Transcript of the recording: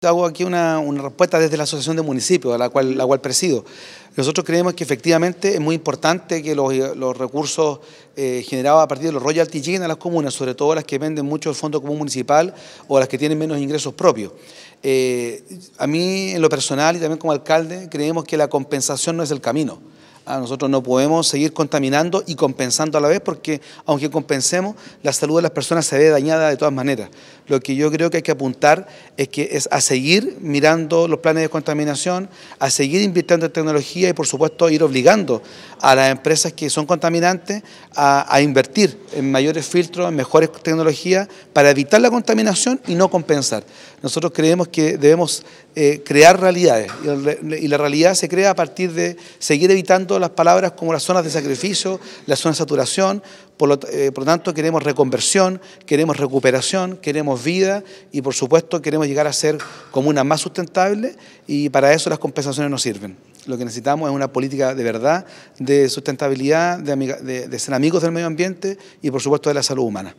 Hago aquí una, respuesta desde la Asociación de Municipios, a la cual, presido. Nosotros creemos que efectivamente es muy importante que los, recursos eh, generados a partir de los royalties lleguen a las comunas, sobre todo las que venden mucho el Fondo Común Municipal o las que tienen menos ingresos propios. Eh, a mí, en lo personal y también como alcalde, creemos que la compensación no es el camino. A ah, nosotros no podemos seguir contaminando y compensando a la vez porque aunque compensemos, la salud de las personas se ve dañada de todas maneras lo que yo creo que hay que apuntar es que es a seguir mirando los planes de contaminación, a seguir invirtiendo en tecnología y por supuesto ir obligando a las empresas que son contaminantes a, invertir en mayores filtros, en mejores tecnologías para evitar la contaminación y no compensar. Nosotros creemos que debemos eh, crear realidades y la realidad se crea a partir de seguir evitando las palabras como las zonas de sacrificio, las zonas de saturación, por lo eh, tanto queremos reconversión, queremos recuperación, queremos vida y por supuesto queremos llegar a ser comunas más sustentables y para eso las compensaciones nos sirven. Lo que necesitamos es una política de verdad, de sustentabilidad, de, de ser amigos del medio ambiente y por supuesto de la salud humana.